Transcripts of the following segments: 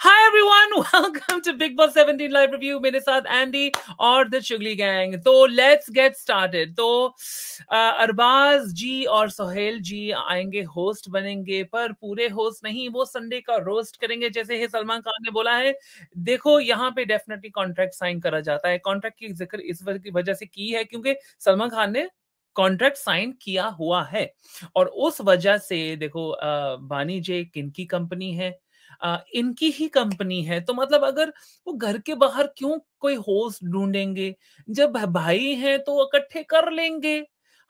Hi everyone, welcome to Big Boss 17 live review मेरे साथ Andy और द चुगली गैंग तो लेट्स गेट स्टार्टेड तो uh, अरबाज जी और सोहेल जी आएंगे होस्ट बनेंगे पर पूरे होस्ट नहीं वो संडे का रोस्ट करेंगे जैसे ही सलमान खान ने बोला है देखो यहाँ पे डेफिनेटली कॉन्ट्रैक्ट साइन करा जाता है कॉन्ट्रैक्ट की जिक्र इस वजह से की है क्योंकि सलमान खान ने कॉन्ट्रैक्ट साइन किया हुआ है और उस वजह से देखो बानी जे किनकी कंपनी है आ, इनकी ही कंपनी है तो मतलब अगर वो घर के बाहर क्यों कोई होस्ट ढूंढेंगे जब भाई हैं तो इकट्ठे कर लेंगे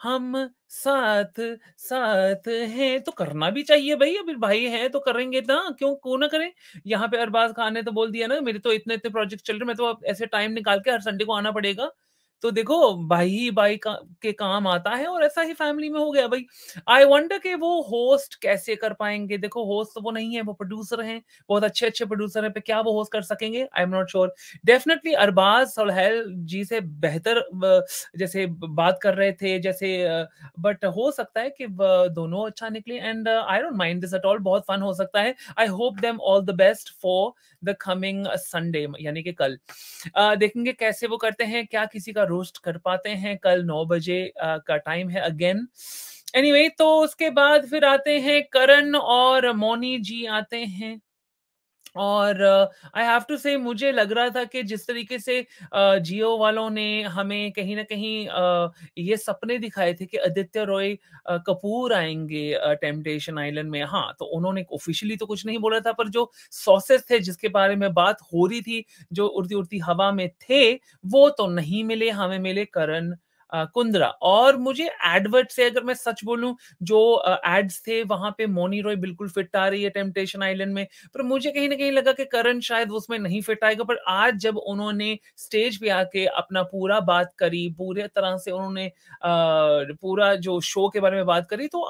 हम साथ साथ हैं तो करना भी चाहिए भाई अभी भाई हैं तो करेंगे ना क्यों क्यों ना करें यहाँ पे अरबाज खान ने तो बोल दिया ना मेरे तो इतने इतने प्रोजेक्ट चल रहे मैं तो ऐसे टाइम निकाल के हर संडे को आना पड़ेगा तो देखो भाई ही भाई का, के काम आता है और ऐसा ही फैमिली में हो गया भाई आई वंडर के वो होस्ट कैसे कर पाएंगे देखो होस्ट तो वो नहीं है वो प्रोड्यूसर हैं बहुत अच्छे अच्छे प्रोड्यूसर हैं पे क्या वो होस्ट कर सकेंगे I am not sure definitely Arbaaz Sohail ji से बेहतर जैसे बात कर रहे थे जैसे बट हो सकता है कि दोनों अच्छा निकले and I don't mind this at all बहुत फन हो सकता है I hope them all the best for the coming Sunday यानी कि कल uh, देखेंगे कैसे वो करते हैं क्या किसी का रोस्ट कर पाते हैं कल नौ बजे का टाइम है अगेन एनीवे anyway, तो उसके बाद फिर आते हैं करण और मोनी जी आते हैं और आई हैव टू से मुझे लग रहा था कि जिस तरीके से जियो uh, वालों ने हमें कहीं ना कहीं uh, ये सपने दिखाए थे कि आदित्य रॉय uh, कपूर आएंगे टेम्पटेशन आइलैंड में हाँ तो उन्होंने ऑफिशियली तो कुछ नहीं बोला था पर जो सोसेस थे जिसके बारे में बात हो रही थी जो उड़ती उड़ती हवा में थे वो तो नहीं मिले हमें मिले करण कुंद्रा और मुझे एडवर्ट से अगर मैं सच बोलूं जो एड्स थे वहां पे मोनी रॉय बिल्कुल फिट आ रही है टेम्पटेशन आइलैंड में पर मुझे कहीं ना कहीं लगा कि करण शायद उसमें नहीं फिट आएगा पर आज जब उन्होंने स्टेज पे आके अपना पूरा बात करी पूरे तरह से उन्होंने पूरा जो शो के बारे में बात करी तो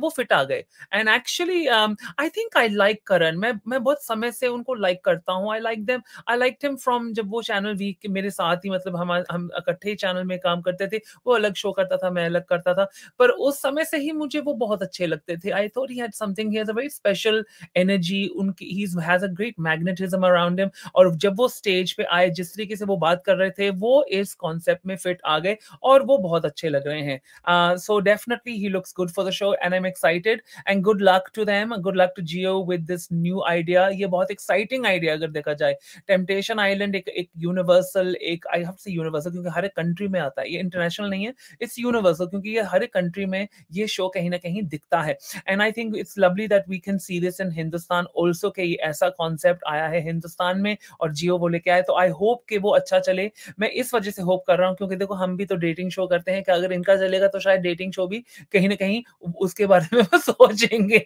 वो फिट आ गए and actually I think I like Karan मैं मैं बहुत समय से उनको लाइक करता हूँ I like them I like him from जब वो चैनल वीक मेरे साथ ही मतलब हम हम इकट्ठे चैनल में काम करते थे वो अलग शो करता था मैं अलग करता था पर उस समय से ही मुझे वो बहुत अच्छे लगते थे I thought he had something he has a very special energy उनकी he has a great magnetism around him और जब वो स्टेज पे आए जिस तरीके से वो बात कर रहे थे वो इस कॉन्सेप्ट में फिट आ गए और वो बहुत अच्छे लग रहे हैं so definitely he looks good for the show and I am excited and good luck to them good luck to Jio with this new idea ये बहुत एक्साइटिंग आइडिया अगर देखा जाए टेम्पटेशन आइलैंड एक यूनिवर्सल एक आई हैव से universal क्योंकि हर एक कंट्री में आता है ये इंटरनेशनल इंटरनेशनल नहीं है इट्स यूनिवर्सल क्योंकि ये हर कंट्री में ये शो कहीं ना कहीं दिखता है and I think it's lovely that we can see this in Hindustan also के ये ऐसा कॉन्सेप्ट आया है हिंदुस्तान में और जियो वो लेके आए तो आई होप कि वो अच्छा चले मैं इस वजह से होप कर रहा हूँ क्योंकि देखो हम भी तो डेटिंग शो करते हैं कि अगर इनका चलेगा तो शायद डेटिंग शो भी कहीं ना कहीं उसके बारे में सोचेंगे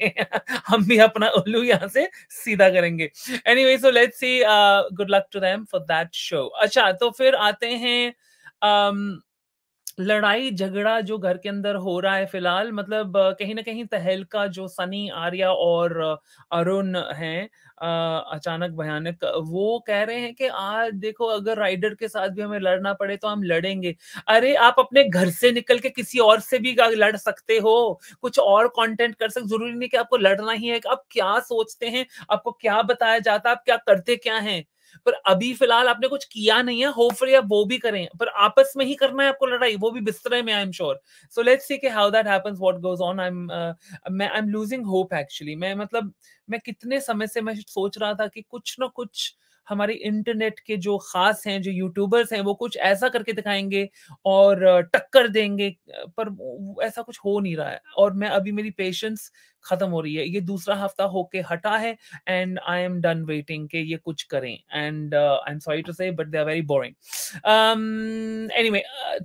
हम भी अपना उल्लू यहाँ से सीधा करेंगे anyway so let see good luck to them for that show अच्छा तो फिर आते हैं um, लड़ाई झगड़ा जो घर के अंदर हो रहा है फिलहाल मतलब कहीं ना कहीं तहलका जो सनी आर्या और अरुण हैं अचानक भयानक वो कह रहे हैं कि आज देखो अगर राइडर के साथ भी हमें लड़ना पड़े तो हम लड़ेंगे अरे आप अपने घर से निकल के किसी और से भी लड़ सकते हो कुछ और कंटेंट कर सकते जरूरी नहीं कि आपको लड़ना ही है आप क्या सोचते हैं आपको क्या बताया जाता है आप क्या करते क्या हैं पर अभी फिलहाल आपने कुछ किया नहीं है होपफुली आप वो भी करें पर आपस में ही करना है आपको लड़ाई वो भी बिस्तर में I am sure so let's see के how that happens what goes on I am मैं I am losing hope actually मैं मतलब मैं कितने समय से मैं सोच रहा था कि कुछ ना कुछ uh, हमारे इंटरनेट के जो खास हैं जो यूट्यूबर्स हैं वो कुछ ऐसा करके दिखाएंगे और टक्कर देंगे पर ऐसा कुछ हो नहीं रहा है और मैं अभी मेरी पेशेंस खत्म हो रही है ये दूसरा हफ्ता होके हटा है and I am done waiting के ये कुछ करें and I am sorry to say but they are very boring anyway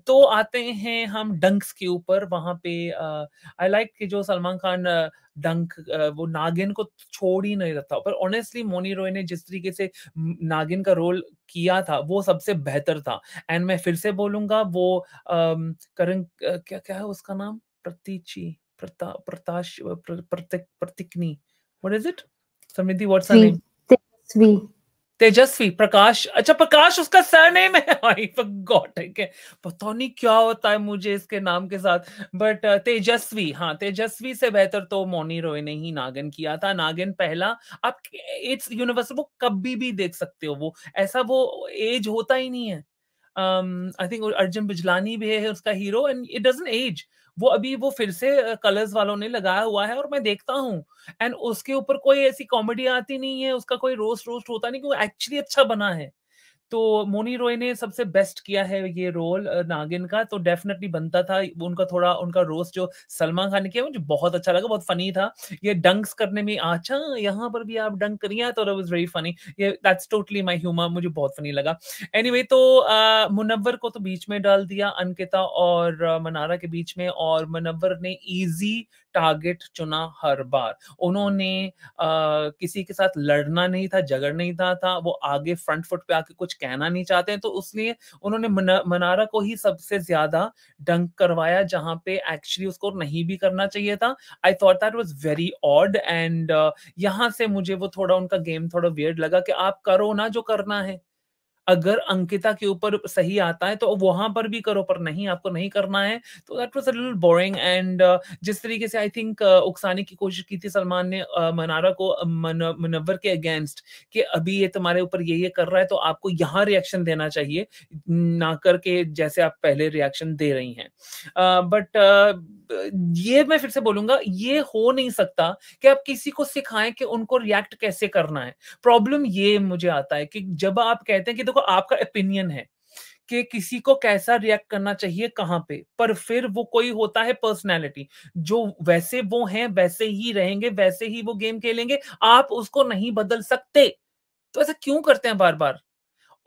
तो आते हैं हम डंक्स के ऊपर वहां पे आई uh, लाइक like कि जो सलमान खान uh, डंक वो नागिन को छोड़ ही नहीं रहा पर ऑनेस्टली मोनी रॉय ने जिस तरीके से नागिन का रोल किया था वो सबसे बेहतर था एंड मैं फिर से बोलूंगा वो करण क्या क्या है उसका नाम प्रतीची प्रताश प्रतिक प्रतिकनी व्हाट इज इट समिति what's her name Tejasswi Tejasswi Prakash अच्छा प्रकाश उसका सरनेम है आई गॉट है पता नहीं क्या होता है मुझे इसके नाम के साथ बट uh, तेजस्वी हाँ तेजस्वी से बेहतर तो मोनी रॉय ने ही नागन किया था नागन पहला आप इट्स यूनिवर्सल वो कभी भी देख सकते हो वो ऐसा वो एज होता ही नहीं है I um, think Arjun Bijlani भी है उसका hero and it doesn't age वो अभी वो फिर से कलर्स वालों ने लगाया हुआ है और मैं देखता हूँ एंड उसके ऊपर कोई ऐसी कॉमेडी आती नहीं है उसका कोई रोस्ट रोस्ट होता नहीं क्योंकि एक्चुअली अच्छा बना है तो मोनी रॉय ने सबसे बेस्ट किया है ये रोल नागिन का तो डेफिनेटली बनता था उनका थोड़ा उनका रोस्ट जो सलमान खान ने किया मुझे बहुत अच्छा लगा बहुत फनी था ये डंक्स करने में अच्छा यहाँ पर भी आप डंक करिए तो इट वेरी फनी ये दैट्स टोटली माय ह्यूमर मुझे बहुत फनी लगा एनी anyway, तो आ, मुनवर को तो बीच में डाल दिया अंकिता और मनारा के बीच में और मुनवर ने ईजी टारगेट चुना हर बार उन्होंने आ, किसी के साथ लड़ना नहीं था झगड़ नहीं था, था वो आगे फ्रंट फुट पे आके कुछ कहना नहीं चाहते हैं तो उसलिए उन्होंने मनारा को ही सबसे ज्यादा डंक करवाया जहां पे एक्चुअली उसको नहीं भी करना चाहिए था I thought that was very odd and यहां से मुझे वो थोड़ा उनका गेम थोड़ा वियर्ड लगा कि आप करो ना जो करना है अगर अंकिता के ऊपर सही आता है तो वहां पर भी करो पर नहीं आपको नहीं करना है तो that was little boring and जिस तरीके से आई थिंक uh, उकसाने की कोशिश की थी सलमान ने uh, मनारा को uh, मन, मनवर के अगेंस्ट कि अभी ये तुम्हारे ऊपर ये ये कर रहा है तो आपको यहाँ रिएक्शन देना चाहिए ना करके जैसे आप पहले रिएक्शन दे रही हैं बट uh, uh ये मैं फिर से बोलूंगा ये हो नहीं सकता कि आप किसी को सिखाएं कि उनको रिएक्ट कैसे करना है प्रॉब्लम ये मुझे आता है कि जब आप कहते हैं कि देखो आपका ओपिनियन है कि किसी को कैसा रिएक्ट करना चाहिए कहाँ पे पर फिर वो कोई होता है पर्सनैलिटी जो वैसे वो है वैसे ही रहेंगे वैसे ही वो गेम खेलेंगे आप उसको नहीं बदल सकते तो ऐसा क्यों करते हैं बार बार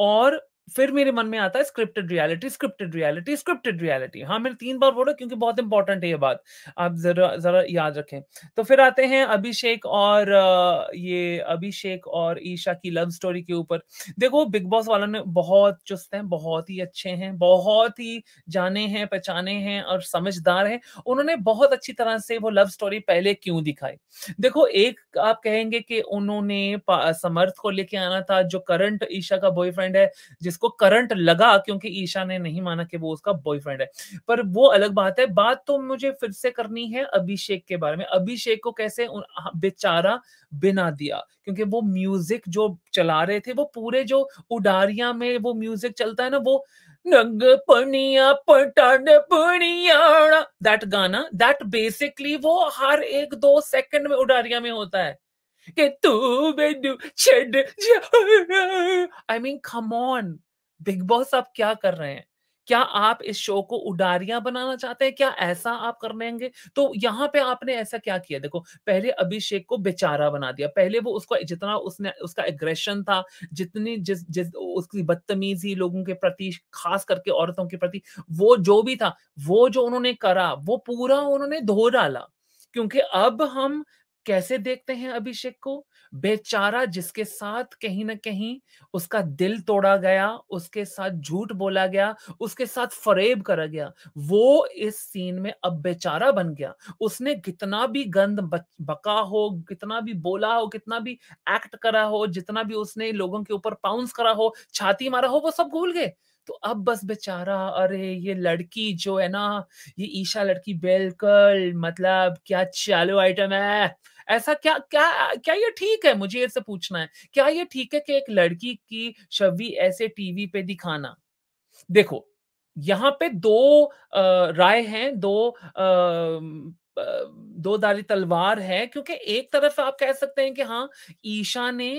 और फिर मेरे मन में आता है scripted reality scripted reality scripted reality हाँ मैंने तीन बार बोला क्योंकि बहुत इंपॉर्टेंट है ये बात आप जरा जरा याद रखें तो फिर आते हैं अभिषेक और ये अभिषेक और ईशा की लव स्टोरी के ऊपर देखो बिग बॉस वालों ने बहुत चुस्त हैं बहुत ही अच्छे हैं बहुत ही जाने हैं पहचाने हैं और समझदार हैं उन्होंने बहुत अच्छी तरह से वो लव स्टोरी पहले क्यों दिखाई देखो एक आप कहेंगे कि उन्होंने समर्थ को लेके आना था जो करंट ईशा का बॉयफ्रेंड है जिस जिसको करंट लगा क्योंकि ईशा ने नहीं माना कि वो उसका बॉयफ्रेंड है पर वो अलग बात है बात तो मुझे फिर से करनी है अभिषेक के बारे में अभिषेक को कैसे हाँ, बेचारा बिना दिया क्योंकि वो म्यूजिक जो चला रहे थे वो पूरे जो उडारिया में वो म्यूजिक चलता है ना वो नंग पनिया पटाने पनिया दैट गाना दैट बेसिकली वो हर एक दो सेकंड में उडारिया में होता है कि तू बेडू छेड I mean come on Bigg Boss आप क्या कर रहे हैं क्या आप इस शो को उडारियां बनाना चाहते हैं क्या ऐसा आप कर लेंगे तो यहाँ पे आपने ऐसा क्या किया देखो पहले अभिषेक को बेचारा बना दिया पहले वो उसको जितना उसने उसका एग्रेशन था जितनी जिस जिस उसकी बदतमीजी लोगों के प्रति खास करके औरतों के प्रति वो जो भी था वो जो उन्होंने करा वो पूरा उन्होंने धो डाला क्योंकि अब हम कैसे देखते हैं अभिषेक को बेचारा जिसके साथ कहीं ना कहीं उसका दिल तोड़ा गया उसके साथ झूठ बोला गया उसके साथ फरेब करा गया वो इस सीन में अब बेचारा बन गया उसने कितना भी गंद बका हो कितना भी बोला हो कितना भी एक्ट करा हो जितना भी उसने लोगों के ऊपर पाउंस करा हो छाती मारा हो वो सब भूल गए तो अब बस बेचारा अरे ये लड़की जो है ना ये ईशा लड़की बिल्कुल मतलब क्या चालू आइटम है ऐसा क्या क्या क्या ये ठीक है मुझे इससे पूछना है क्या ये ठीक है कि एक लड़की की छवि ऐसे टीवी पे दिखाना देखो यहाँ पे दो राय हैं दो आ, दो दारी तलवार है क्योंकि एक तरफ आप कह सकते हैं कि हाँ ईशा ने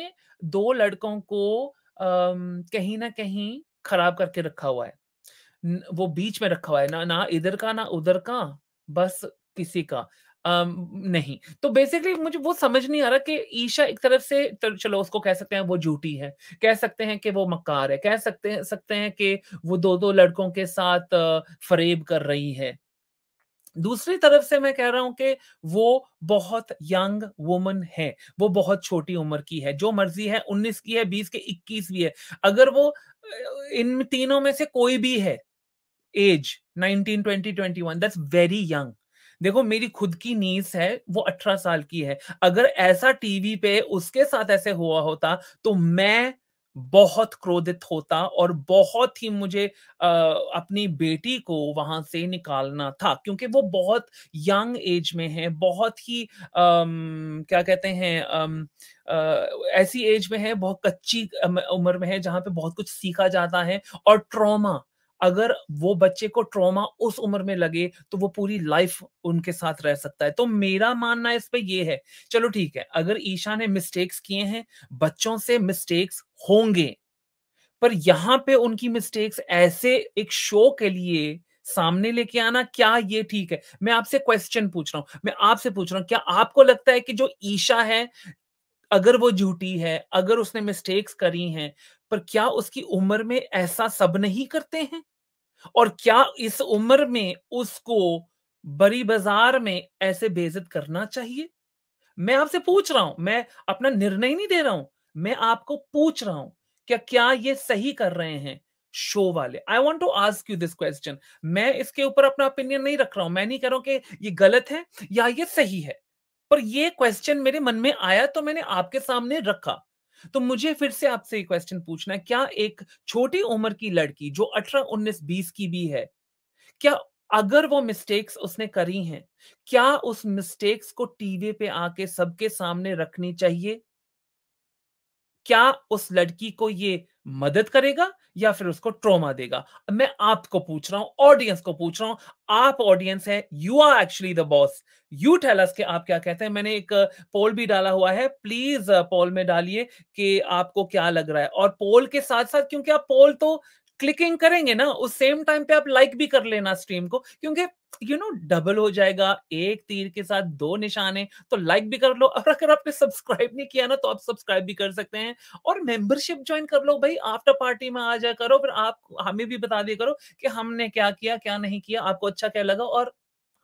दो लड़कों को कहीं ना कहीं खराब करके रखा हुआ है वो बीच में रखा हुआ है ना ना इधर का ना उधर का बस किसी का आ, नहीं तो बेसिकली मुझे वो समझ नहीं आ रहा कि ईशा एक तरफ से तो चलो उसको कह सकते हैं वो झूठी है कह सकते हैं कि वो मक्कार है कह सकते हैं सकते हैं कि वो दो दो लड़कों के साथ फरेब कर रही है दूसरी तरफ से मैं कह रहा हूं कि वो बहुत यंग वुमन है वो बहुत छोटी उम्र की है जो मर्जी है 19 की है 20 के 21 भी है अगर वो इन तीनों में से कोई भी है एज 19 20 21 दैट्स वेरी यंग देखो मेरी खुद की नीस है वो अठारह साल की है अगर ऐसा टीवी पे उसके साथ ऐसे हुआ होता तो मैं बहुत क्रोधित होता और बहुत ही मुझे आ, अपनी बेटी को वहां से निकालना था क्योंकि वो बहुत यंग एज में है बहुत ही आ, क्या कहते हैं ऐसी एज में है बहुत कच्ची उम्र में है जहाँ पे बहुत कुछ सीखा जाता है और ट्रॉमा अगर वो बच्चे को ट्रॉमा उस उम्र में लगे तो वो पूरी लाइफ उनके साथ रह सकता है तो मेरा मानना इस पे ये है चलो ठीक है अगर ईशा ने मिस्टेक्स किए हैं बच्चों से मिस्टेक्स होंगे पर यहां पे उनकी मिस्टेक्स ऐसे एक शो के लिए सामने लेके आना क्या ये ठीक है मैं आपसे क्वेश्चन पूछ रहा हूं मैं आपसे पूछ रहा हूं क्या आपको लगता है कि जो ईशा है अगर वो झूठी है अगर उसने मिस्टेक्स करी हैं पर क्या उसकी उम्र में ऐसा सब नहीं करते हैं और क्या इस उम्र में उसको बड़ी बाजार में ऐसे बेजत करना चाहिए मैं आपसे पूछ रहा हूं मैं अपना निर्णय नहीं दे रहा हूं मैं आपको पूछ रहा हूं क्या क्या ये सही कर रहे हैं शो वाले I want to ask you this question मैं इसके ऊपर अपना ओपिनियन नहीं रख रहा हूं मैं नहीं कह रहा हूं कि ये गलत है या ये सही है पर ये क्वेश्चन मेरे मन में आया तो मैंने आपके सामने रखा तो मुझे फिर से आपसे ये क्वेश्चन पूछना है क्या एक छोटी उम्र की लड़की जो अठारह उन्नीस बीस की भी है क्या अगर वो मिस्टेक्स उसने करी हैं क्या उस मिस्टेक्स को टीवी पे आके सबके सामने रखनी चाहिए क्या उस लड़की को ये मदद करेगा या फिर उसको ट्रोमा देगा मैं आपको पूछ रहा हूं ऑडियंस को पूछ रहा हूं आप ऑडियंस है you are actually the boss you tell us के आप क्या कहते हैं मैंने एक पोल भी डाला हुआ है प्लीज पोल uh, में डालिए कि आपको क्या लग रहा है और पोल के साथ साथ क्योंकि आप पोल तो क्लिकिंग करेंगे ना उस सेम टाइम पे आप लाइक भी कर लेना स्ट्रीम को क्योंकि यू नो डबल हो जाएगा एक तीर के साथ दो निशाने तो लाइक भी कर लो और अगर आपने सब्सक्राइब नहीं किया ना तो आप सब्सक्राइब भी कर सकते हैं और मेंबरशिप ज्वाइन कर लो भाई आफ्टर पार्टी में आ जा करो फिर आप हमें भी बता दिया करो कि हमने क्या किया क्या नहीं किया आपको अच्छा क्या लगा और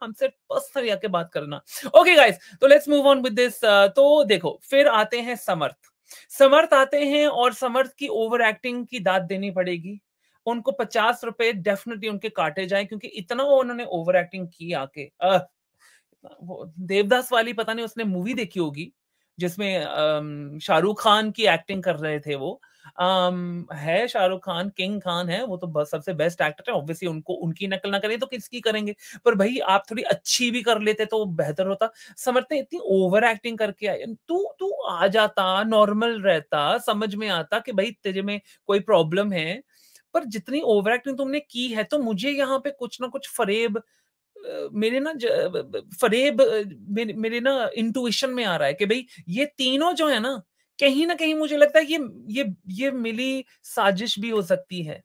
हमसे पर्सनली आके बात करना ओके गाइस तो let's move on with this तो देखो फिर आते हैं समर्थ समर्थ आते हैं और समर्थ की ओवर एक्टिंग की दाद देनी पड़ेगी उनको पचास रुपए डेफिनेटली उनके काटे जाए क्योंकि इतना वो उन्होंने ओवर एक्टिंग की आके वो देवदास वाली पता नहीं उसने मूवी देखी होगी जिसमें शाहरुख खान की एक्टिंग कर रहे थे वो आम, है शाहरुख खान किंग खान है वो तो सबसे बेस्ट एक्टर है ऑब्वियसली उनको उनकी नकल ना करें तो किसकी करेंगे पर भाई आप थोड़ी अच्छी भी कर लेते तो बेहतर होता समझते इतनी ओवर एक्टिंग करके आए तू तू आ जाता नॉर्मल रहता समझ में आता कि भाई तेजे में कोई प्रॉब्लम है पर जितनी ओवर एक्टिंग तुमने की है तो मुझे यहाँ पे कुछ ना कुछ फरेब मेरे ना फरेब मेरे, ना इंटुइशन में आ रहा है कि भाई ये तीनों जो है ना कहीं ना कहीं मुझे लगता है ये ये ये मिली साजिश भी हो सकती है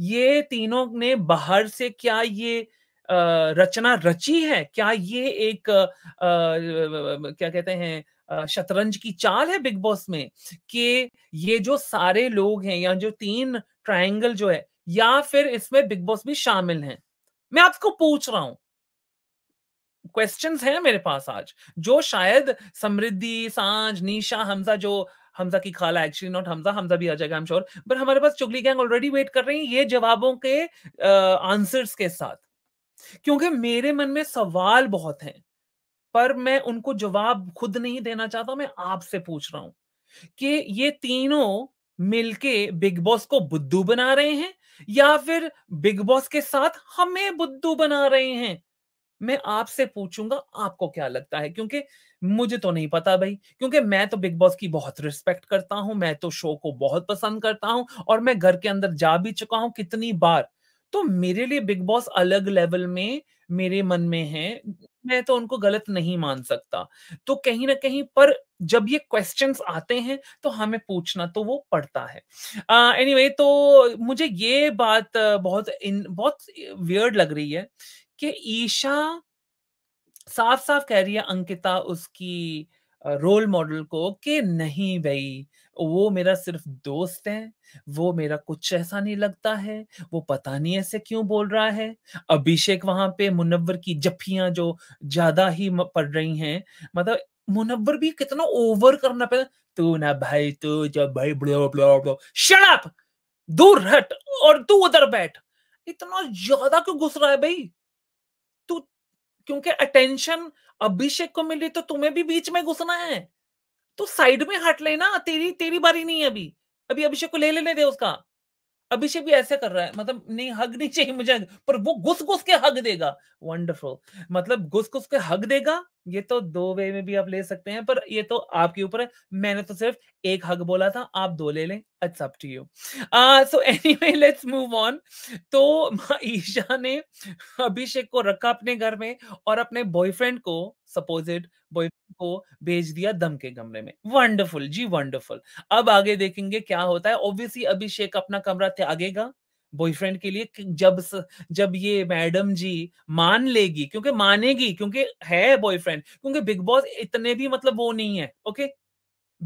ये तीनों ने बाहर से क्या ये रचना रची है क्या ये एक क्या कहते हैं शतरंज की चाल है बिग बॉस में कि ये जो सारे लोग हैं या जो तीन ट्रायंगल जो है या फिर इसमें बिग बॉस भी शामिल हैं मैं आपको पूछ रहा हूं क्वेश्चंस हैं मेरे पास आज जो शायद समृद्धि सांझ निशा हमजा जो हमजा की खाला एक्चुअली नॉट हमजा हमजा भी आ जाएगा आई श्योर बट हमारे पास चुगली गैंग ऑलरेडी वेट कर रही है ये जवाबों के आंसर्स के साथ क्योंकि मेरे मन में सवाल बहुत हैं पर मैं उनको जवाब खुद नहीं देना चाहता मैं आपसे पूछ रहा हूं कि ये तीनों मिलके बिग बॉस को बुद्धू बना रहे हैं या फिर बिग बॉस के साथ हमें बुद्धू बना रहे हैं मैं आपसे पूछूंगा आपको क्या लगता है क्योंकि मुझे तो नहीं पता भाई क्योंकि मैं तो बिग बॉस की बहुत रिस्पेक्ट करता हूं मैं तो शो को बहुत पसंद करता हूं और मैं घर के अंदर जा भी चुका हूं कितनी बार तो मेरे लिए बिग बॉस अलग लेवल में मेरे मन में है मैं तो उनको गलत नहीं मान सकता तो कहीं ना कहीं पर जब ये क्वेश्चंस आते हैं तो हमें पूछना तो वो पड़ता है एनी uh, anyway, तो मुझे ये बात बहुत इन बहुत वियर्ड लग रही है कि ईशा साफ साफ कह रही है अंकिता उसकी रोल मॉडल को कि नहीं भाई वो मेरा सिर्फ दोस्त है वो मेरा कुछ ऐसा नहीं लगता है वो पता नहीं ऐसे क्यों बोल रहा है अभिषेक वहां पे मुनव्वर की जफिया जो ज्यादा ही पड़ रही हैं मतलब मुनव्वर भी कितना ओवर करना पड़ा तू ना भाई तू जब भाई ब्लो शराब दूर हट और तू उधर बैठ इतना ज्यादा क्यों घुस रहा है भाई तू क्योंकि अटेंशन अभिषेक को मिली तो तुम्हें भी बीच में घुसना है तो साइड में हट लेना तेरी तेरी बारी नहीं है अभी अभी अभिषेक को ले लेने दे उसका अभिषेक भी ऐसे कर रहा है मतलब नहीं हग नहीं चाहिए मुझे पर वो घुस घुस के हग देगा वंडरफुल मतलब घुस घुस के हग देगा ये तो दो वे में भी आप ले सकते हैं पर ये तो आपके ऊपर है मैंने तो सिर्फ एक हक बोला था आप दो ले लें it's up to you so anyway let's move on तो ईशा ने अभिषेक को रखा अपने घर में और अपने बॉयफ्रेंड को सपोजिट बॉयफ्रेंड को भेज दिया दम के कमरे में वंडरफुल जी वंडरफुल अब आगे देखेंगे क्या होता है ऑब्वियसली अभिषेक अपना कमरा त्यागेगा बॉयफ्रेंड के लिए जब जब ये मैडम जी मान लेगी क्योंकि मानेगी क्योंकि है बॉयफ्रेंड क्योंकि बिग बॉस इतने भी मतलब वो नहीं है ओके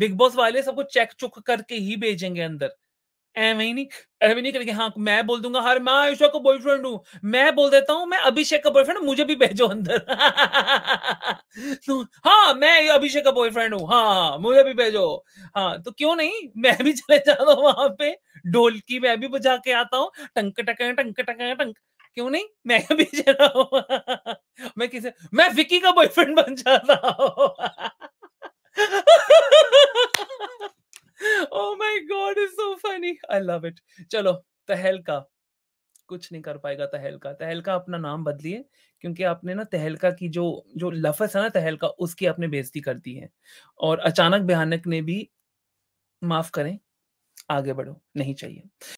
बिग बॉस वाले सबको चेक चुक करके ही भेजेंगे अंदर एम नहीं एम नहीं करेंगे हाँ मैं बोल दूंगा हर मैं आयुषा का बॉयफ्रेंड हूँ मैं बोल देता हूँ मैं अभिषेक का बॉयफ्रेंड मुझे भी भेजो अंदर तो, हाँ मैं अभिषेक का बॉयफ्रेंड हूँ हाँ, हाँ, हाँ मुझे भी भेजो हाँ तो क्यों नहीं मैं भी चले जाता हूँ वहां पे ढोलकी मैं भी बजा के आता हूँ टंक टक टंक टक टंक क्यों नहीं मैं भी चला हूँ मैं किसे मैं विक्की का बॉयफ्रेंड बन जाता हूँ oh my god it's so funny i love it चलो तहलका कुछ नहीं कर पाएगा तहलका तहलका अपना नाम बदलिए क्योंकि आपने ना तहलका की जो जो लफज है ना तहलका उसकी आपने बेइज्जती कर दी है और अचानक भयानक ने भी माफ करें आगे बढ़ो नहीं चाहिए